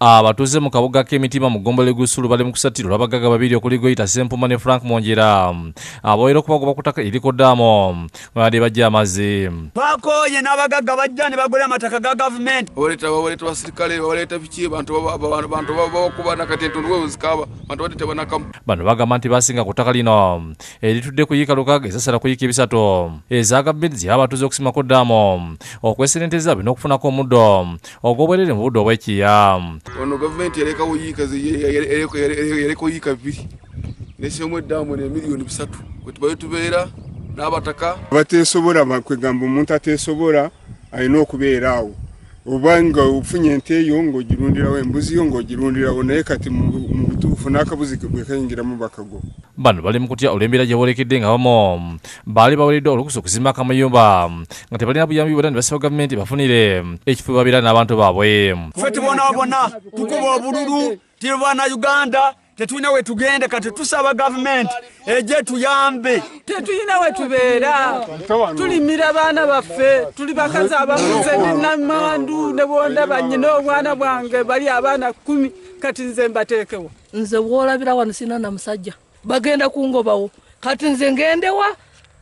abatuuze mu kabuga k'emitima mu ggombole gusulu bali mu kusattirwa olwabagaga babiri okuli goyita sempuma ne frank mungira abawera okubagoba ku ttaka erikoddaamu bade bajja amazzi bakooye n'abagaga bajja ne bagula amataka ga gavumenti baleeta basirikale baleeta biki bantu bawakuba nakati entundu wewezikaaba bantu bade tebanakamu bano bagamba nti basinga ku ttaka lino eritudde ku yiika lukaaga ezasala ku yiika ebisatu eza gavumenti ziyaba abatuuze okusimako ddaamu okwesenteza bina okufunako omuddo ogw'obwerere mu budde obw'ekiya ono gavumenti yalekawo yiika yaleka yiika bbiri nesemu eddamu nemiliyoni bisatu kwetubayo tubeera n'abataka abatesobola kwegamba omuntu atesobola alina okubeera awo obanga ofunye ente eyo ngaogirundirawo embuzi yo ngaogirundirawo naye kati mubutuufu n'akabuzi kegwekayingiramu bakago bano bali mukutya olembera gyebolekedde nga bamom baali baweredde olukusa okuzimba kamayumba nga tebalina buyambi bona nebasaba gavumenti bafunire ekifo babeera n'abantu baabwe fe tubonawo bona tukuba obululu tibana uganda tetulina wetugende kati tusaba gavumenti ejje tuyambe tetulina wetubeera tulimira baana baffe tuli bakazi abakuze nnamandu nebonda banyina obwana bwange bali abaana kumi kati nze mbateekewa nze woolabira wano sina namusajja bagenda kungobawo kati nze ngendewa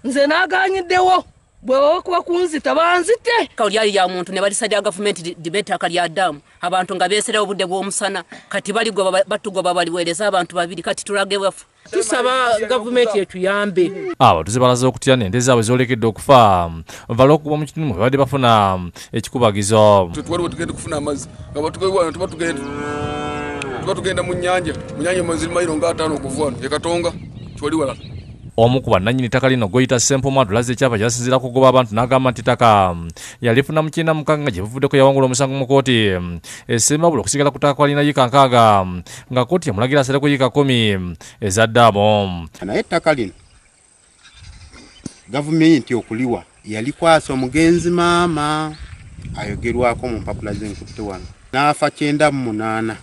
nze naganyiddewo bwewakuba kunzita banzite kao lyali lya muntu ne balisalya gavumenti dibe ettaka lya ddaamu abantu nga beeserewo obudde bw'omusana kati baligoba batugoba baliweereza abantu babiri kati tulage wafu tusaba gavumenti etuyambe abatuze balaze okutya nente zaabwe zolekedde okufa vale okuba mu kitundu mwe babadde bafuna ekikubagizo tetwaliwe tugenda kufuna amazzi nga batugaiwa tuba tugenda tuba tugenda mu nnyanja mu nyanja mazirimairo nga ataano okuva wano yekatonga twali walala omu ku bannannyini ttaka lino gweyita sempoma atulaza ekyapa kyasinzira kugoba abantu n'agamba nti ttaka mm, yalifuna mu kiina mukanga gye buvuddeko yawangula omusango mu kooti mm, esemba buli okusigala ku ttaka kwalina yiika nkaaga mm, nga kooti yamulagira asaleko yiika kumi ezadde abo naye ettaka lino gavumenti okuliwa yalikwasa omugenzi maama ayogerwako mu mpapula zenkutte wano n'afa kyenda mu munaana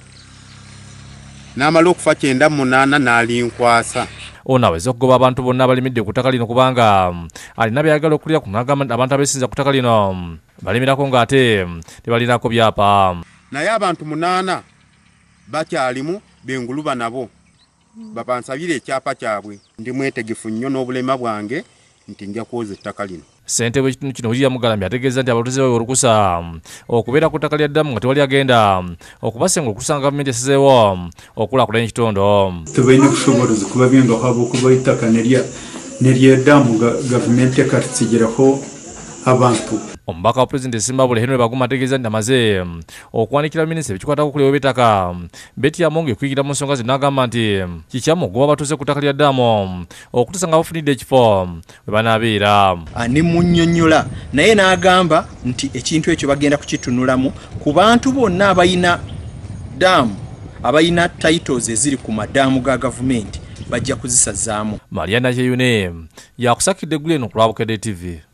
n'amala okufa kyenda munaana n'alinkwasa onaweza okugoba abantu bonna abalimidde ku ttaka lino kubanga mm, alina byayagala okulya kunagamba abantu abesinza ku ttaka lino mm, balimirako ng'ate tebalinako mm, byapa naye abantu munaana bakyalimu bengoluba nabo babansabire ekyapa kyabwe ndi mwetegefu nnyo n'obulema bwange nti nja kwoza ettaka lino sentebe ekitundu kino uriya mugalambi ategeeza nti abatuuze bawe olukusa mm, okubeera ku ttaka lya ddamu nga tewali agenda mm, okubasengula okutusanga gavumenti esazeewo mm, okukulaakulanya ekitondo tebaina obusobozi kuba bingaho abokuba ettaka nerya neryeddamu gavumenti ekatusigireho abantu omubaka wa pulezidenti esimbabule henry baguma ategeeza nti amaze mm, okuwanikira minisita ebikikwatako kuleewo bitaka mm, beti yamonga ekuyigira mu nsonga zinaagamba nti mm, kikyamu ogoba abatuuze ku ttaka lya ddaamu okutuusa nga bafunidde ekifo we banaabeera ah, ne munnyonnyola naye n'agamba nti ekintu ekyo bagenda kukitunulamu ku bantu bonna abayina ddaamu abayina titles eziri ku madaamu ga gavumenti bajja kuzisazaamu mariana yeyune yakusakidde gulieno ku lwabukede tv